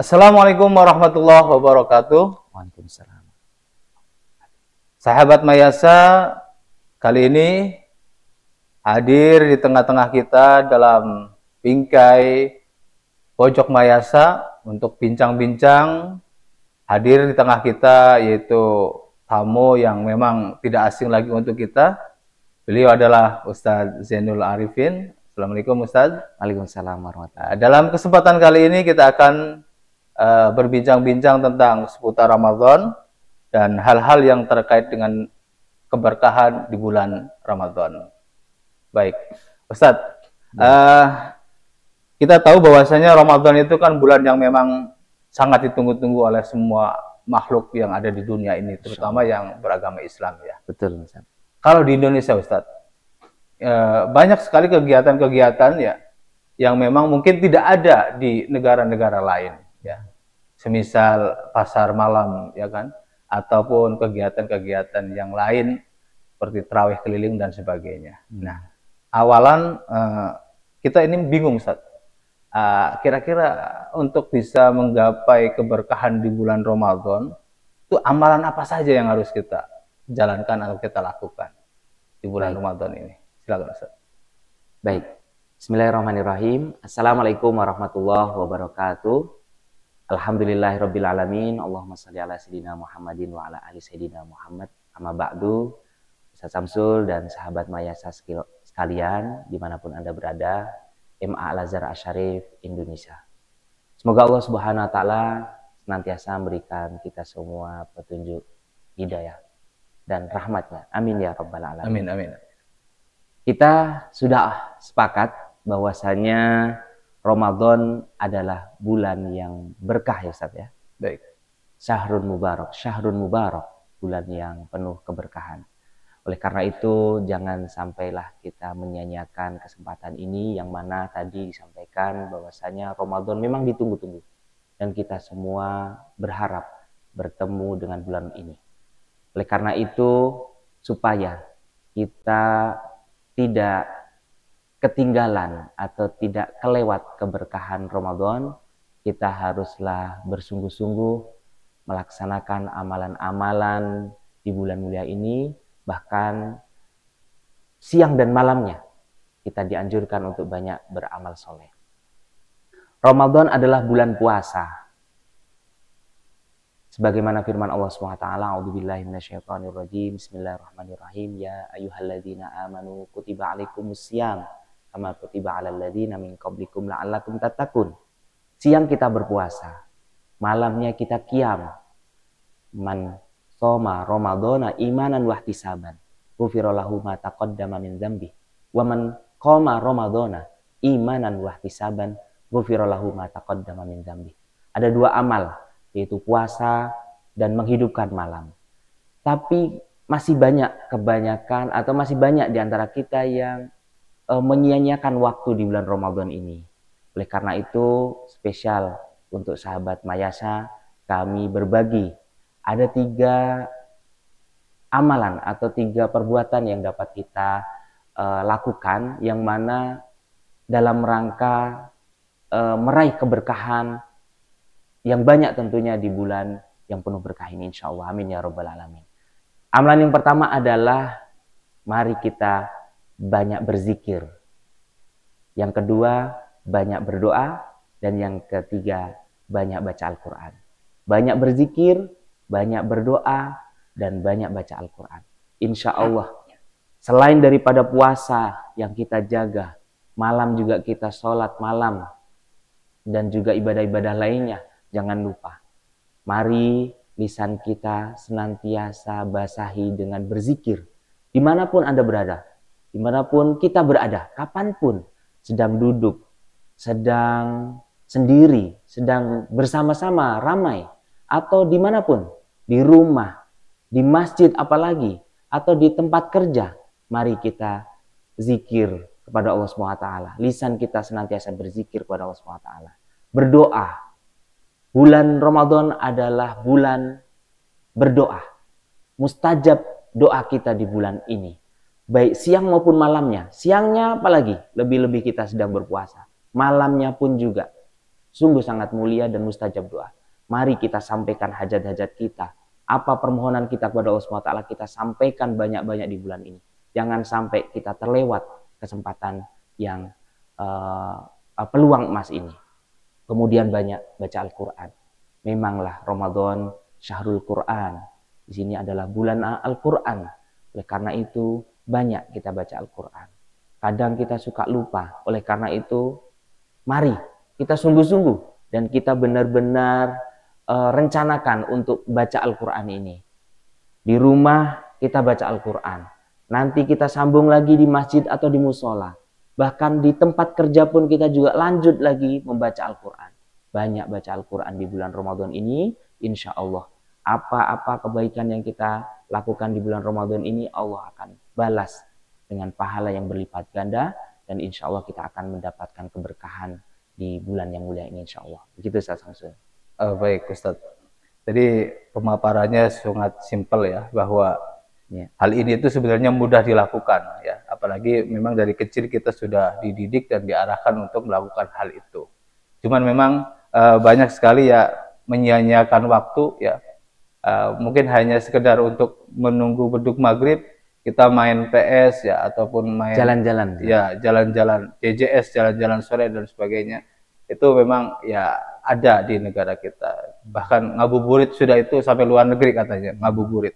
Assalamualaikum warahmatullahi wabarakatuh. Waalaikumsalam. Sahabat Mayasa, kali ini hadir di tengah-tengah kita dalam bingkai pojok Mayasa untuk bincang-bincang hadir di tengah kita yaitu tamu yang memang tidak asing lagi untuk kita. Beliau adalah Ustadz Zainul Arifin. Assalamualaikum Ustadz. Waalaikumsalam warahmatullahi wabarakatuh. Dalam kesempatan kali ini kita akan uh, berbincang-bincang tentang seputar Ramadan dan hal-hal yang terkait dengan keberkahan di bulan Ramadan. Baik, Ustadz, uh, ya. eh, kita tahu bahwasanya Ramadan itu kan bulan yang memang sangat ditunggu-tunggu oleh semua makhluk yang ada di dunia ini, terutama yang beragama Islam ya. Betul. Ustaz. Kalau di Indonesia, Ustadz, eh, banyak sekali kegiatan-kegiatan ya yang memang mungkin tidak ada di negara-negara lain semisal pasar malam ya kan ataupun kegiatan-kegiatan yang lain seperti terawih keliling dan sebagainya. Hmm. Nah, awalan uh, kita ini bingung uh, Kira-kira untuk bisa menggapai keberkahan di bulan Ramadan itu amalan apa saja yang harus kita jalankan atau kita lakukan di bulan Baik. Ramadan ini? Silakan Ustaz. Baik. Bismillahirrahmanirrahim. Assalamualaikum warahmatullahi wabarakatuh. Alhamdulillahirabbil alamin. Allahumma salli ala sayyidina Muhammadin wa ala ali sayyidina Muhammad. Amma ba'du. Ustaz Samsul dan sahabat Maya sekalian dimanapun Anda berada, MA Al-Azhar Asyarif Indonesia. Semoga Allah Subhanahu wa taala senantiasa memberikan kita semua petunjuk hidayah dan rahmatnya. Amin ya rabbal alamin. Amin amin. Kita sudah sepakat bahwasanya Ramadan adalah bulan yang berkah ya Ustaz ya. Baik. Syahrun Mubarak, Syahrun Mubarak, bulan yang penuh keberkahan. Oleh karena itu, jangan sampailah kita menyanyiakan kesempatan ini yang mana tadi disampaikan bahwasanya Ramadan memang ditunggu-tunggu. Dan kita semua berharap bertemu dengan bulan ini. Oleh karena itu, supaya kita tidak ketinggalan atau tidak kelewat keberkahan Ramadan, kita haruslah bersungguh-sungguh melaksanakan amalan-amalan di bulan mulia ini, bahkan siang dan malamnya kita dianjurkan untuk banyak beramal soleh. Ramadan adalah bulan puasa. Sebagaimana firman Allah SWT, A'udzubillahi minasyaitonirrajim, Bismillahirrahmanirrahim, Ya ayuhalladzina amanu kutiba alaikumus kama kutiba 'alal ladzina min qablikum la'allakum tattaqun. Siang kita berpuasa, malamnya kita kiam. Man soma Ramadana imanan wahtisaban, ghufira lahu ma taqaddama min dzambi. Wa man qama Ramadana imanan wahtisaban, ghufira lahu ma taqaddama min dzambi. Ada dua amal, yaitu puasa dan menghidupkan malam. Tapi masih banyak kebanyakan atau masih banyak di antara kita yang uh, menyia-nyiakan waktu di bulan Ramadan ini. Oleh karena itu, spesial untuk sahabat Mayasa, kami berbagi. Ada tiga amalan atau tiga perbuatan yang dapat kita uh, lakukan, yang mana dalam rangka uh, meraih keberkahan yang banyak tentunya di bulan yang penuh berkah ini insya Allah. Amin ya Rabbal Alamin. Amalan yang pertama adalah mari kita banyak berzikir. Yang kedua, banyak berdoa. Dan yang ketiga, banyak baca Al-Quran. Banyak berzikir, banyak berdoa, dan banyak baca Al-Quran. Insya Allah, selain daripada puasa yang kita jaga, malam juga kita sholat malam, dan juga ibadah-ibadah lainnya, jangan lupa. Mari lisan kita senantiasa basahi dengan berzikir. Dimanapun Anda berada, dimanapun kita berada, kapanpun, sedang duduk, sedang sendiri, sedang bersama-sama ramai, atau dimanapun, di rumah, di masjid apalagi, atau di tempat kerja, mari kita zikir kepada Allah SWT. Lisan kita senantiasa berzikir kepada Allah SWT. Berdoa. Bulan Ramadan adalah bulan berdoa. Mustajab doa kita di bulan ini baik siang maupun malamnya. Siangnya apalagi lebih-lebih kita sedang berpuasa. Malamnya pun juga sungguh sangat mulia dan mustajab doa. Mari kita sampaikan hajat-hajat kita. Apa permohonan kita kepada Allah SWT kita sampaikan banyak-banyak di bulan ini. Jangan sampai kita terlewat kesempatan yang uh, peluang emas ini. Kemudian banyak baca Al-Quran. Memanglah Ramadan syahrul Quran. Di sini adalah bulan Al-Quran. Oleh karena itu banyak kita baca Al-Quran. Kadang kita suka lupa. Oleh karena itu, mari kita sungguh-sungguh dan kita benar-benar uh, rencanakan untuk baca Al-Quran ini. Di rumah kita baca Al-Quran. Nanti kita sambung lagi di masjid atau di musola. Bahkan di tempat kerja pun kita juga lanjut lagi membaca Al-Quran. Banyak baca Al-Quran di bulan Ramadan ini, insya Allah. Apa-apa kebaikan yang kita lakukan di bulan Ramadan ini, Allah akan balas dengan pahala yang berlipat ganda dan insya Allah kita akan mendapatkan keberkahan di bulan yang mulia ini insya Allah. Begitu Ustaz Samsun. Uh, oh, baik Ustaz. Jadi pemaparannya sangat simpel ya bahwa yeah. hal ini itu sebenarnya mudah dilakukan ya. Apalagi memang dari kecil kita sudah dididik dan diarahkan untuk melakukan hal itu. Cuman memang uh, banyak sekali ya menyia-nyiakan waktu ya. Uh, mungkin hanya sekedar untuk menunggu beduk maghrib kita main PS ya ataupun main jalan-jalan ya jalan-jalan JJS jalan-jalan sore dan sebagainya itu memang ya ada di negara kita bahkan ngabuburit sudah itu sampai luar negeri katanya ngabuburit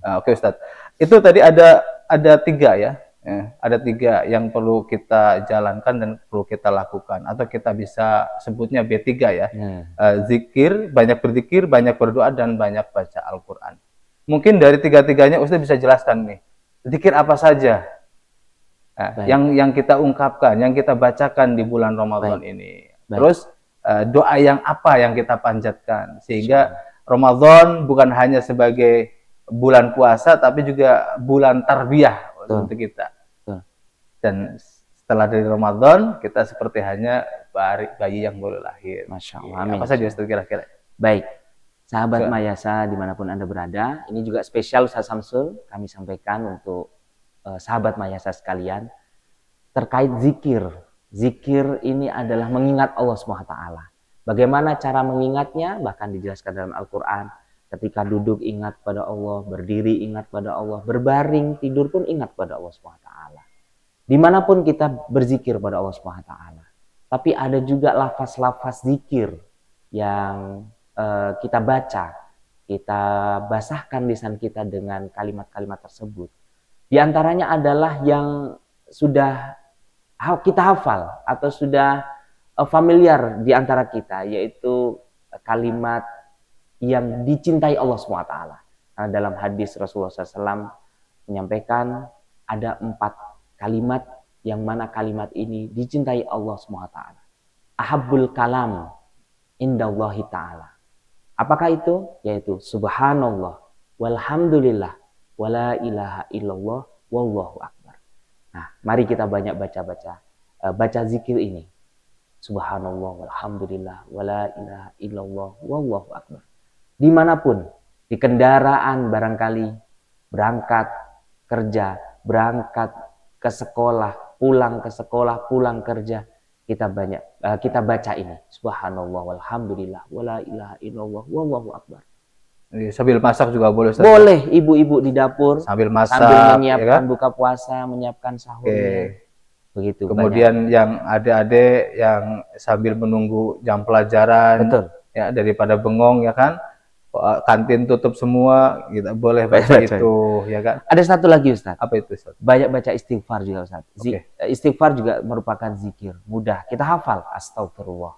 nah, oke Ustadz itu tadi ada ada tiga ya eh, ada tiga yang perlu kita jalankan dan perlu kita lakukan atau kita bisa sebutnya B3 ya hmm. zikir banyak berzikir banyak berdoa dan banyak baca Al-Quran mungkin dari tiga-tiganya Ustaz bisa jelaskan nih. Dikir apa saja nah, yang yang kita ungkapkan, yang kita bacakan di bulan Ramadan Baik. ini. Baik. Terus uh, doa yang apa yang kita panjatkan sehingga Ramadan bukan hanya sebagai bulan puasa tapi juga bulan tarbiyah untuk kita. Tuh. Dan setelah dari Ramadan kita seperti hanya bayi, bayi yang baru lahir. Masya Allah. Ya, apa saja kira-kira? Baik. Sahabat Mayasa dimanapun Anda berada, ini juga spesial Ustaz Samsul kami sampaikan untuk uh, sahabat Mayasa sekalian terkait zikir. Zikir ini adalah mengingat Allah SWT. Bagaimana cara mengingatnya? Bahkan dijelaskan dalam Al-Quran. Ketika duduk ingat pada Allah, berdiri ingat pada Allah, berbaring tidur pun ingat pada Allah SWT. Dimanapun kita berzikir pada Allah SWT. Tapi ada juga lafaz-lafaz zikir yang Eh, kita baca, kita basahkan lisan kita dengan kalimat-kalimat tersebut. Di antaranya adalah yang sudah kita hafal atau sudah eh, familiar di antara kita, yaitu kalimat yang dicintai Allah SWT. Karena nah, dalam hadis Rasulullah SAW menyampaikan ada empat kalimat yang mana kalimat ini dicintai Allah SWT. Ahabul kalam indallahi ta'ala. Apakah itu? Yaitu subhanallah, walhamdulillah, wala ilaha illallah, wallahu akbar. Nah, mari kita banyak baca-baca eh, baca zikir ini. Subhanallah, walhamdulillah, wala ilaha illallah, wallahu akbar. Dimanapun, di kendaraan barangkali, berangkat kerja, berangkat ke sekolah, pulang ke sekolah, pulang kerja, kita banyak uh, kita baca ini subhanallah walhamdulillah wala ilaha illallah wallahu akbar iya, sambil masak juga boleh Ustaz. boleh ibu-ibu di dapur sambil masak sambil menyiapkan ya kan? buka puasa menyiapkan sahur okay. begitu kemudian banyak. yang adik-adik yang sambil menunggu jam pelajaran Betul. ya daripada bengong ya kan Eh, kantin tutup semua kita gitu. boleh baca, baca itu ya kan ada satu lagi Ustaz apa itu Ustaz banyak baca istighfar juga Ustaz okay. istighfar juga merupakan zikir mudah kita hafal astagfirullah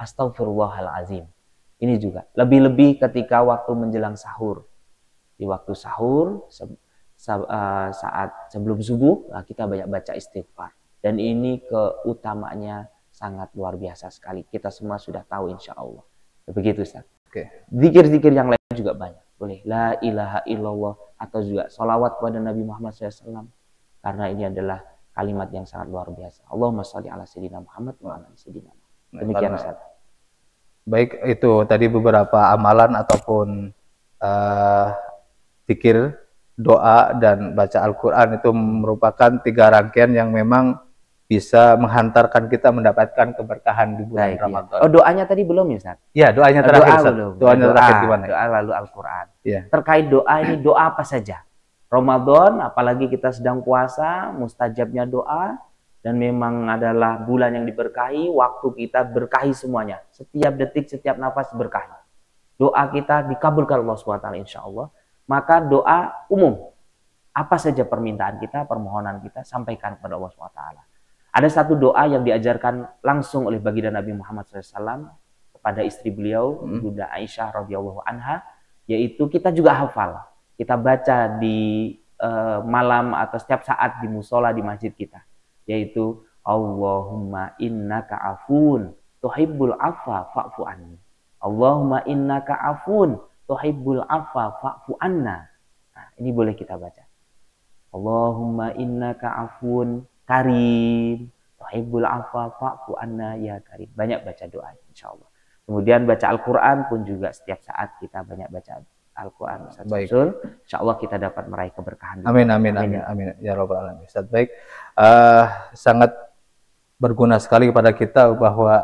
astagfirullahalazim ini juga lebih-lebih ketika waktu menjelang sahur di waktu sahur se se eh, saat sebelum subuh kita banyak baca istighfar dan ini keutamanya sangat luar biasa sekali kita semua sudah tahu insya Allah begitu Ustaz Oke. Zikir-zikir yang lain juga banyak. Boleh la ilaha illallah atau juga salawat kepada Nabi Muhammad SAW. Karena ini adalah kalimat yang sangat luar biasa. Allahumma sholli ala sayyidina Muhammad wa ala sayyidina nah, Demikian Ustaz. Baik, itu tadi beberapa amalan ataupun uh, eh, pikir, doa dan baca Al-Qur'an itu merupakan tiga rangkaian yang memang bisa menghantarkan kita mendapatkan keberkahan di bulan Baik, ya. Ramadan. Ya. Oh, doanya tadi belum ya, Ustaz? Ya, doanya oh, terakhir. Doa Ustaz. Doanya doa, terakhir gimana? Doa lalu Al-Qur'an. Ya. Terkait doa ini doa apa saja? Ramadan apalagi kita sedang puasa, mustajabnya doa dan memang adalah bulan yang diberkahi, waktu kita berkahi semuanya. Setiap detik, setiap nafas berkahi. Doa kita dikabulkan Allah SWT insya Allah. Maka doa umum, apa saja permintaan kita, permohonan kita, sampaikan kepada Allah SWT. Ada satu doa yang diajarkan langsung oleh baginda Nabi Muhammad SAW kepada istri beliau, hmm. Bunda Aisyah radhiyallahu anha, yaitu kita juga hafal. Kita baca di uh, malam atau setiap saat di musola di masjid kita, yaitu Allahumma innaka afun tuhibbul afa fa'fu anni. Allahumma innaka afun tuhibbul afa fa'fu anna. Nah, ini boleh kita baca. Allahumma innaka afun Karim. Tuhibul afwa fa'fu anna ya Karim. Banyak baca doa insya Allah. Kemudian baca Al-Quran pun juga setiap saat kita banyak baca Al-Quran baik. Insya Allah kita dapat meraih keberkahan. Amin, amin, amin, amin. amin. Ya Rabbal Alamin. Ustaz, baik. Uh, sangat berguna sekali kepada kita bahwa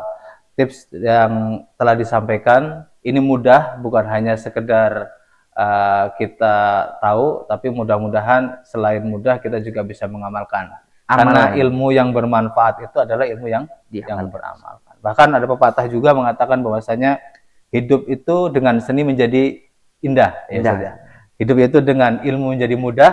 tips yang telah disampaikan ini mudah bukan hanya sekedar uh, kita tahu tapi mudah-mudahan selain mudah kita juga bisa mengamalkan. Karena ilmu yang bermanfaat itu adalah ilmu yang yang beramalkan. Bahkan ada pepatah juga mengatakan bahwasanya hidup itu dengan seni menjadi indah. Saja. Ya hidup itu dengan ilmu menjadi mudah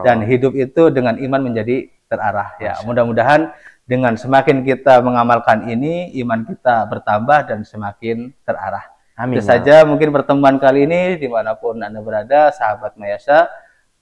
dan hidup itu dengan iman menjadi terarah. Ya, mudah-mudahan dengan semakin kita mengamalkan ini iman kita bertambah dan semakin terarah. Amin. Itu ya saja mungkin pertemuan kali ini dimanapun anda berada, sahabat Mayasa,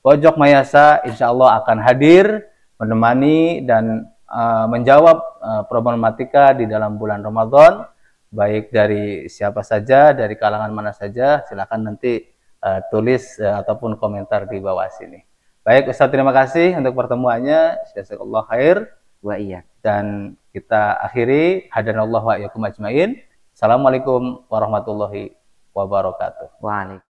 pojok Mayasa, insya Allah akan hadir menemani dan uh, menjawab uh, problematika di dalam bulan Ramadan baik dari siapa saja dari kalangan mana saja silakan nanti uh, tulis uh, ataupun komentar di bawah sini. Baik Ustaz terima kasih untuk pertemuannya. Jazakallah khair wa iya. Dan kita akhiri hadanallahu wa iyyakum ajmain. Assalamualaikum warahmatullahi wabarakatuh. Waalaikumsalam.